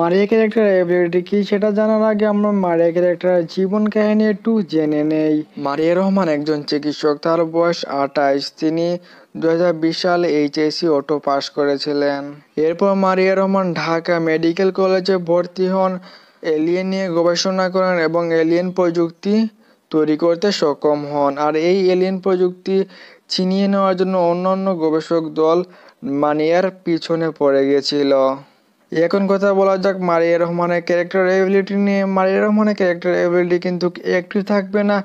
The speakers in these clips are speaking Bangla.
মারিয়া ক্যারেক্টার এবিলিটি কি সেটা জানার আগে আমরা মারিয়া ক্যারেক্টার জীবন কাহিনী একটু জেনে নেই মারিয়া রহমান একজন চিকিৎসক তার বয়স আটাইশ তিনি দু হাজার সালে এইচএসি অটো পাশ করেছিলেন এরপর মারিয়া রহমান ঢাকা মেডিকেল কলেজে ভর্তি হন এলিয়েন নিয়ে গবেষণা করেন এবং এলিয়েন প্রযুক্তি তৈরি করতে সক্ষম হন আর এই এলিয়েন প্রযুক্তি ছিনিয়ে নেওয়ার জন্য অন্যান্য গবেষক দল মানিয়ার পিছনে পড়ে গেছিল এখন কথা বলা যাক মারিয়া রহমানের ক্যারেক্টার এবিলিটি নিয়ে মারিয়া রহমানের ক্যারেক্টার এবিলিটি কিন্তু একটি থাকবে না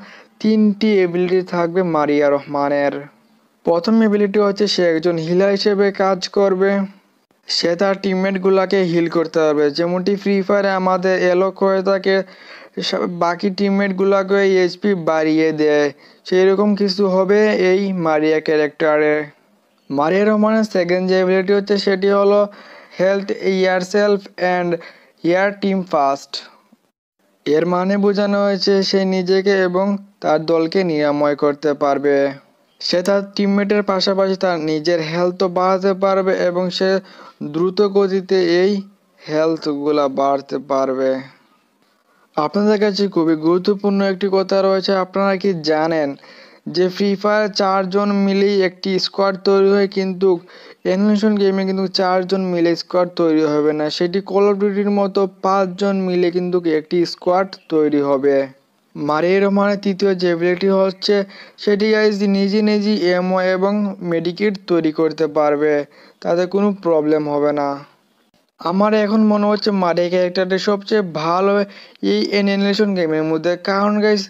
তিনটি এবিলিটি থাকবে মারিয়া রহমানের প্রথম এবিলিটি হচ্ছে সে একজন হিলার হিসেবে কাজ করবে সে তার টিমমেটগুলোকে হিল করতে পারবে যেমনটি ফ্রি ফায়ারে আমাদের এলো হয়ে থাকে বাকি টিমমেটগুলোকে এইচপি বাড়িয়ে দেয় সেই রকম কিছু হবে এই মারিয়া ক্যারেক্টারে মারিয়া রহমানের সেকেন্ড যে এবিলিটি হচ্ছে সেটি হলো health yourself and your team first এর মানে বোঝানো হয়েছে সে নিজেকে এবং তার দলকে নিরাময় করতে পারবে সে তার টিমমেটের পাশাপাশি তার নিজের হেলথও বাড়াতে পারবে এবং সে দ্রুত গতিতে এই হেলথগুলো বাড়তে পারবে আপনাদের কাছে খুবই গুরুত্বপূর্ণ একটি কথা রয়েছে আপনারা কি জানেন যে ফ্রি ফায়ার চারজন মিলেই একটি স্কোয়াড তৈরি হয় কিন্তু অ্যানিমেশন গেমে কিন্তু চারজন মিলে স্কোয়াড তৈরি হবে না সেটি কল অফ ডিউটির মতো পাঁচজন মিলে কিন্তু একটি স্কোয়াড তৈরি হবে মারিয়ে রহমানের তৃতীয় যে এবিলিটি হচ্ছে সেটি গাইজ নিজে নিজেই এমও এবং মেডিকেট তৈরি করতে পারবে তাতে কোনো প্রবলেম হবে না আমার এখন মনে হচ্ছে মারে ক্যারেক্টারটি সবচেয়ে ভালো এই অ্যানিমেশন গেমের মধ্যে কারণ গাইস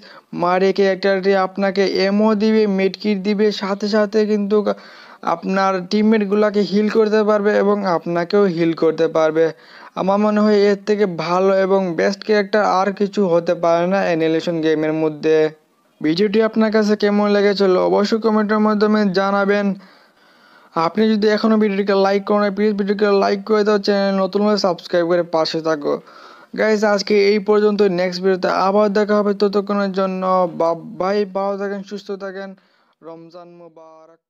মারে ক্যারেক্টারটি আপনাকে এমও দিবে মেডকিট দিবে সাথে সাথে কিন্তু আপনার টিমমেটগুলোকে হিল করতে পারবে এবং আপনাকেও হিল করতে পারবে আমার মনে হয় এর থেকে ভালো এবং বেস্ট ক্যারেক্টার আর কিছু হতে পারে না অ্যানিমেশন গেমের মধ্যে ভিডিওটি আপনার কাছে কেমন লেগেছিল অবশ্যই কমেন্টের মাধ্যমে জানাবেন আপনি যদি এখনও ভিডিওটিকে লাইক করেন না প্লিজ ভিডিওটিকে লাইক করে দাও চ্যানেল নতুনভাবে সাবস্ক্রাইব করে পাশে থাকো গাইজ আজকে এই পর্যন্ত নেক্সট ভিডিওতে আবার দেখা হবে ততক্ষণের জন্য বাই ভালো থাকেন সুস্থ থাকেন রমজান মুবারক